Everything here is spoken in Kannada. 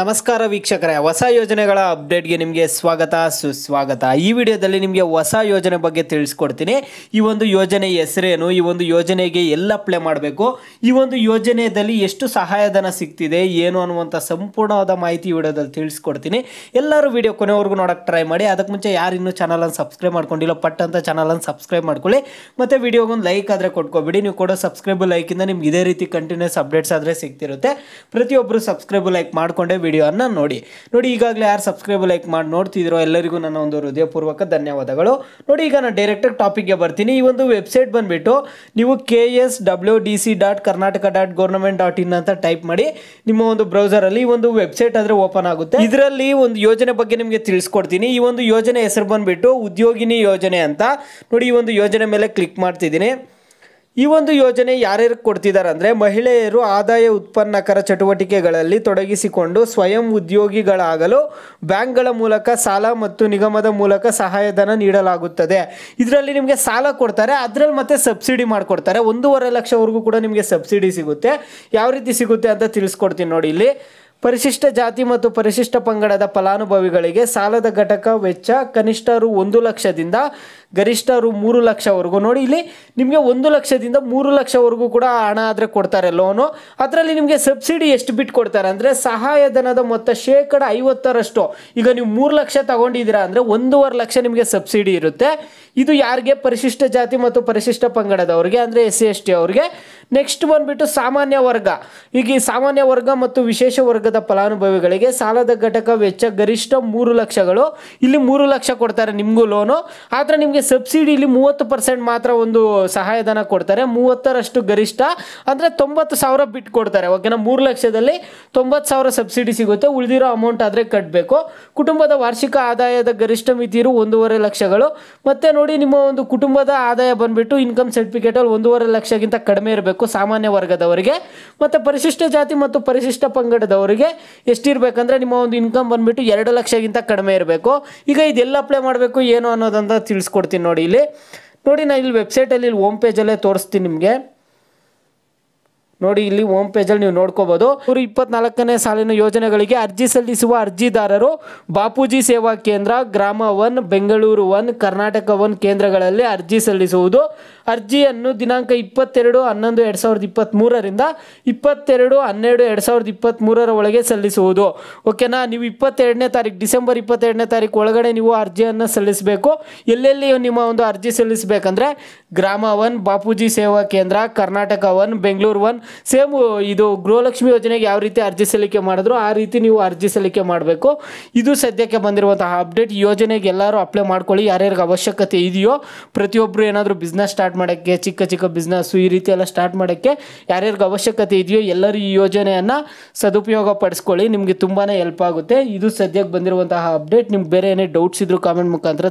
ನಮಸ್ಕಾರ ವೀಕ್ಷಕರೇ ಹೊಸ ಯೋಜನೆಗಳ ಅಪ್ಡೇಟ್ಗೆ ನಿಮಗೆ ಸ್ವಾಗತ ಸುಸ್ವಾಗತ ಈ ವಿಡಿಯೋದಲ್ಲಿ ನಿಮಗೆ ಹೊಸ ಯೋಜನೆ ಬಗ್ಗೆ ತಿಳಿಸ್ಕೊಡ್ತೀನಿ ಈ ಒಂದು ಯೋಜನೆ ಹೆಸರೇನು ಈ ಒಂದು ಯೋಜನೆಗೆ ಎಲ್ಲ ಅಪ್ಲೈ ಮಾಡಬೇಕು ಈ ಒಂದು ಯೋಜನೆಯಲ್ಲಿ ಎಷ್ಟು ಸಹಾಯಧನ ಸಿಗ್ತಿದೆ ಏನು ಅನ್ನುವಂಥ ಸಂಪೂರ್ಣವಾದ ಮಾಹಿತಿ ವಿಡಿಯೋದಲ್ಲಿ ತಿಳಿಸ್ಕೊಡ್ತೀನಿ ಎಲ್ಲರೂ ವಿಡಿಯೋ ಕೊನೆವರೆಗೂ ನೋಡೋಕ್ಕೆ ಟ್ರೈ ಮಾಡಿ ಅದಕ್ಕೆ ಮುಂಚೆ ಯಾರು ಇನ್ನೂ ಚಾನಲನ್ನು ಸಬ್ಸ್ಕ್ರೈಬ್ ಮಾಡ್ಕೊಂಡಿಲ್ಲ ಪಟ್ ಅಂತ ಚಾನಲನ್ನು ಸಬ್ಸ್ಕ್ರೈಬ್ ಮಾಡ್ಕೊಳ್ಳಿ ಮತ್ತು ವಿಡಿಯೋಗೊಂದು ಲೈಕ್ ಆದರೆ ಕೊಟ್ಕೊಬಿಡಿ ನೀವು ಕೂಡ ಸಬ್ಸ್ಕ್ರೈಬ್ ಲೈಕಿಂದ ನಿಮ್ಗೆ ಇದೇ ರೀತಿ ಕಂಟಿನ್ಯೂಸ್ ಅಪ್ಡೇಟ್ಸ್ ಆದರೆ ಸಿಗ್ತಿರುತ್ತೆ ಪ್ರತಿಯೊಬ್ಬರು ಸಬ್ಸ್ಕ್ರೈಬ್ ಲೈಕ್ ಮಾಡಿಕೊಂಡೆ ವಿಡಿಯೋನ ನೋಡಿ ನೋಡಿ ಈಗಾಗಲೇ ಯಾರು ಸಬ್ಸ್ಕ್ರೈಬ್ ಲೈಕ್ ಮಾಡಿ ನೋಡ್ತಿದ್ರೋ ಎಲ್ಲರಿಗೂ ನನ್ನ ಒಂದು ಹೃದಯಪೂರ್ವಕ ಧನ್ಯವಾದಗಳು ನೋಡಿ ಈಗ ನಾನು ಡೈರೆಕ್ಟಾಗಿ ಟಾಪಿಕ್ಗೆ ಬರ್ತೀನಿ ಈ ಒಂದು ವೆಬ್ಸೈಟ್ ಬಂದುಬಿಟ್ಟು ನೀವು K S W D C dot Karnataka dot government dot in ಅಂತ ಟೈಪ್ ಮಾಡಿ ನಿಮ್ಮ ಒಂದು ಬ್ರೌಸರಲ್ಲಿ ಈ ಒಂದು ವೆಬ್ಸೈಟ್ ಆದರೆ ಓಪನ್ ಆಗುತ್ತೆ ಇದರಲ್ಲಿ ಒಂದು ಯೋಜನೆ ಬಗ್ಗೆ ನಿಮಗೆ ತಿಳಿಸ್ಕೊಡ್ತೀನಿ ಈ ಒಂದು ಯೋಜನೆ ಹೆಸರು ಬಂದುಬಿಟ್ಟು ಉದ್ಯೋಗಿನಿ ಯೋಜನೆ ಅಂತ ನೋಡಿ ಈ ಒಂದು ಯೋಜನೆ ಮೇಲೆ ಕ್ಲಿಕ್ ಮಾಡ್ತಿದ್ದೀನಿ ಈ ಒಂದು ಯೋಜನೆ ಯಾರ್ಯಾರು ಕೊಡ್ತಿದ್ದಾರೆ ಅಂದರೆ ಮಹಿಳೆಯರು ಆದಾಯ ಉತ್ಪನ್ನಕರ ಚಟುವಟಿಕೆಗಳಲ್ಲಿ ತೊಡಗಿಸಿಕೊಂಡು ಸ್ವಯಂ ಉದ್ಯೋಗಿಗಳಾಗಲು ಬ್ಯಾಂಕ್ಗಳ ಮೂಲಕ ಸಾಲ ಮತ್ತು ನಿಗಮದ ಮೂಲಕ ಸಹಾಯಧನ ನೀಡಲಾಗುತ್ತದೆ ಇದರಲ್ಲಿ ನಿಮಗೆ ಸಾಲ ಕೊಡ್ತಾರೆ ಅದರಲ್ಲಿ ಮತ್ತೆ ಸಬ್ಸಿಡಿ ಮಾಡಿಕೊಡ್ತಾರೆ ಒಂದೂವರೆ ಲಕ್ಷವರೆಗೂ ಕೂಡ ನಿಮಗೆ ಸಬ್ಸಿಡಿ ಸಿಗುತ್ತೆ ಯಾವ ರೀತಿ ಸಿಗುತ್ತೆ ಅಂತ ತಿಳಿಸ್ಕೊಡ್ತೀನಿ ನೋಡಿ ಇಲ್ಲಿ ಪರಿಶಿಷ್ಟ ಜಾತಿ ಮತ್ತು ಪರಿಶಿಷ್ಟ ಪಂಗಡದ ಫಲಾನುಭವಿಗಳಿಗೆ ಸಾಲದ ಘಟಕ ವೆಚ್ಚ ಕನಿಷ್ಠ ರು ಒಂದು ಲಕ್ಷದಿಂದ ಗರಿಷ್ಠ ರು ಮೂರು ಲಕ್ಷವರೆಗೂ ನೋಡಿ ಇಲ್ಲಿ ನಿಮಗೆ ಒಂದು ಲಕ್ಷದಿಂದ ಮೂರು ಲಕ್ಷವರೆಗೂ ಕೂಡ ಹಣ ಆದರೆ ಕೊಡ್ತಾರೆ ಲೋನು ಅದರಲ್ಲಿ ನಿಮಗೆ ಸಬ್ಸಿಡಿ ಎಷ್ಟು ಬಿಟ್ಟು ಕೊಡ್ತಾರೆ ಅಂದರೆ ಸಹಾಯಧನದ ಮೊತ್ತ ಶೇಕಡ ಐವತ್ತರಷ್ಟು ಈಗ ನೀವು ಮೂರು ಲಕ್ಷ ತಗೊಂಡಿದ್ದೀರಾ ಅಂದರೆ ಒಂದೂವರೆ ಲಕ್ಷ ನಿಮಗೆ ಸಬ್ಸಿಡಿ ಇರುತ್ತೆ ಇದು ಯಾರಿಗೆ ಪರಿಶಿಷ್ಟ ಜಾತಿ ಮತ್ತು ಪರಿಶಿಷ್ಟ ಪಂಗಡದವ್ರಿಗೆ ಅಂದರೆ ಎಸ್ ಸಿ ಎಸ್ ಟಿ ಅವ್ರಿಗೆ ನೆಕ್ಸ್ಟ್ ಬಂದುಬಿಟ್ಟು ಸಾಮಾನ್ಯ ವರ್ಗ ಈಗ ಈ ಸಾಮಾನ್ಯ ವರ್ಗ ಮತ್ತು ವಿಶೇಷ ವರ್ಗದ ಫಲಾನುಭವಿಗಳಿಗೆ ಸಾಲದ ಘಟಕ ವೆಚ್ಚ ಗರಿಷ್ಠ ಮೂರು ಲಕ್ಷಗಳು ಇಲ್ಲಿ ಮೂರು ಲಕ್ಷ ಕೊಡ್ತಾರೆ ನಿಮಗೂ ಲೋನು ಆದರೆ ನಿಮಗೆ ಸಬ್ಸಿಡಿ ಇಲ್ಲಿ ಮೂವತ್ತು ಪರ್ಸೆಂಟ್ ಮಾತ್ರ ಒಂದು ಸಹಾಯಧನ ಕೊಡ್ತಾರೆ ಮೂವತ್ತರಷ್ಟು ಗರಿಷ್ಠ ಅಂದರೆ ತೊಂಬತ್ತು ಸಾವಿರ ಬಿಟ್ಟು ಕೊಡ್ತಾರೆ ಓಕೆನಾ ಮೂರು ಲಕ್ಷದಲ್ಲಿ ತೊಂಬತ್ತು ಸಾವಿರ ಸಬ್ಸಿಡಿ ಸಿಗುತ್ತೆ ಉಳಿದಿರೋ ಅಮೌಂಟ್ ಆದರೆ ಕಟ್ಟಬೇಕು ಕುಟುಂಬದ ವಾರ್ಷಿಕ ಆದಾಯದ ಗರಿಷ್ಠ ಮಿತಿಯರು ಒಂದೂವರೆ ಲಕ್ಷಗಳು ಮತ್ತು ನೋಡಿ ನಿಮ್ಮ ಒಂದು ಕುಟುಂಬದ ಆದಾಯ ಬಂದುಬಿಟ್ಟು ಇನ್ಕಮ್ ಸರ್ಟಿಫಿಕೇಟಲ್ಲಿ ಒಂದೂವರೆ ಲಕ್ಷಕ್ಕಿಂತ ಕಡಿಮೆ ಇರಬೇಕು ಇರಬೇಕು ಸಾಮಾನ್ಯ ವರ್ಗದವರಿಗೆ ಮತ್ತು ಪರಿಶಿಷ್ಟ ಜಾತಿ ಮತ್ತು ಪರಿಶಿಷ್ಟ ಪಂಗಡದವರಿಗೆ ಎಷ್ಟಿರಬೇಕಂದ್ರೆ ನಿಮ್ಮ ಒಂದು ಇನ್ಕಮ್ ಬಂದುಬಿಟ್ಟು ಎರಡು ಲಕ್ಷಗಿಂತ ಕಡಿಮೆ ಇರಬೇಕು ಈಗ ಇದೆಲ್ಲ ಅಪ್ಲೈ ಮಾಡಬೇಕು ಏನು ಅನ್ನೋದಂತ ತಿಳಿಸ್ಕೊಡ್ತೀನಿ ನೋಡಿ ಇಲ್ಲಿ ನೋಡಿ ನಾನು ಇಲ್ಲಿ ವೆಬ್ಸೈಟಲ್ಲಿ ಇಲ್ಲಿ ಓಮ್ ಪೇಜಲ್ಲೇ ತೋರಿಸ್ತೀನಿ ನಿಮಗೆ ನೋಡಿ ಇಲ್ಲಿ ಹೋಮ್ ಪೇಜಲ್ಲಿ ನೀವು ನೋಡ್ಕೋಬೋದು ನೂರ ಇಪ್ಪತ್ನಾಲ್ಕನೇ ಸಾಲಿನ ಯೋಜನೆಗಳಿಗೆ ಅರ್ಜಿ ಸಲ್ಲಿಸುವ ಅರ್ಜಿದಾರರು Bapuji Seva Kendra Grama one Bengaluru one Karnataka one ಕೇಂದ್ರಗಳಲ್ಲಿ ಅರ್ಜಿ ಸಲ್ಲಿಸುವುದು ಅರ್ಜಿಯನ್ನು ದಿನಾಂಕ ಇಪ್ಪತ್ತೆರಡು ಹನ್ನೊಂದು ಎರಡು ಸಾವಿರದ ಇಪ್ಪತ್ತ್ಮೂರರಿಂದ ಇಪ್ಪತ್ತೆರಡು ಹನ್ನೆರಡು ಎರಡು ಸಾವಿರದ ಇಪ್ಪತ್ತ್ಮೂರರ ಒಳಗೆ ಸಲ್ಲಿಸುವುದು ಓಕೆನಾ ನೀವು ಇಪ್ಪತ್ತೆರಡನೇ ತಾರೀಕು ಡಿಸೆಂಬರ್ ಇಪ್ಪತ್ತೆರಡನೇ ತಾರೀಕು ಒಳಗಡೆ ನೀವು ಅರ್ಜಿಯನ್ನು ಸಲ್ಲಿಸಬೇಕು ಎಲ್ಲೆಲ್ಲಿ ನಿಮ್ಮ ಒಂದು ಅರ್ಜಿ ಸಲ್ಲಿಸಬೇಕಂದ್ರೆ ಗ್ರಾಮ one Bapuji Seva Kendra Karnataka one Bengaluru one same ಇದು ಗೃಹಲಕ್ಷ್ಮಿ ಯೋಜನೆಗೆ ಯಾವ ರೀತಿ ಅರ್ಜಿ ಸಲ್ಲಿಕೆ ಮಾಡಿದ್ರು ಆ ರೀತಿ ನೀವು ಅರ್ಜಿ ಸಲ್ಲಿಕೆ ಮಾಡಬೇಕು ಇದು ಸದ್ಯಕ್ಕೆ ಬಂದಿರುವಂತಹ ಅಪ್ಡೇಟ್ ಯೋಜನೆಗೆ ಎಲ್ಲರೂ ಅಪ್ಲೈ ಮಾಡ್ಕೊಳ್ಳಿ ಯಾರ್ಯಾರಿಗೆ ಅವಶ್ಯಕತೆ ಇದೆಯೋ ಪ್ರತಿಯೊಬ್ಬರು ಏನಾದರೂ ಬಿಸ್ನೆಸ್ ಸ್ಟಾರ್ಟ್ ಮಾಡೋಕ್ಕೆ ಚಿಕ್ಕ ಚಿಕ್ಕ ಬಿಸ್ನೆಸ್ಸು ಈ ರೀತಿ ಎಲ್ಲ ಸ್ಟಾರ್ಟ್ ಮಾಡೋಕ್ಕೆ ಯಾರ್ಯಾರಿಗೆ ಅವಶ್ಯಕತೆ ಇದೆಯೋ ಎಲ್ಲರೂ ಈ ಯೋಜನೆಯನ್ನು ಸದುಪಯೋಗ ಪಡಿಸ್ಕೊಳ್ಳಿ ನಿಮಗೆ ತುಂಬಾ ಹೆಲ್ಪ್ ಆಗುತ್ತೆ ಇದು ಸದ್ಯಕ್ಕೆ ಬಂದಿರುವಂತಹ ಅಪ್ಡೇಟ್ ನಿಮ್ಗೆ ಬೇರೆ ಏನೇ ಡೌಟ್ಸ್ ಇದ್ರು ಕಾಮೆಂಟ್ ಮುಖಾಂತರ